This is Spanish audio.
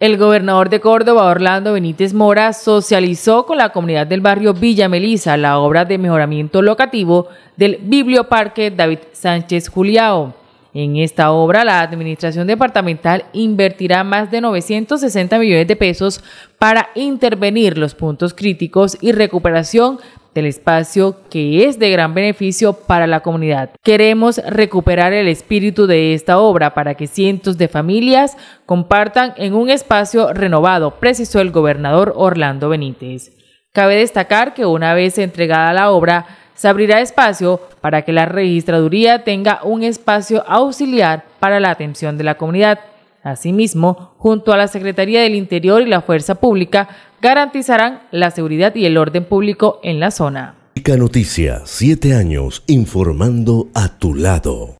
El gobernador de Córdoba, Orlando Benítez Mora, socializó con la comunidad del barrio Villa Melisa la obra de mejoramiento locativo del Biblioparque David Sánchez Juliao. En esta obra, la Administración Departamental invertirá más de 960 millones de pesos para intervenir los puntos críticos y recuperación el espacio que es de gran beneficio para la comunidad. Queremos recuperar el espíritu de esta obra para que cientos de familias compartan en un espacio renovado, precisó el gobernador Orlando Benítez. Cabe destacar que una vez entregada la obra, se abrirá espacio para que la registraduría tenga un espacio auxiliar para la atención de la comunidad. Asimismo, junto a la Secretaría del Interior y la Fuerza Pública, garantizarán la seguridad y el orden público en la zona. años informando a tu lado.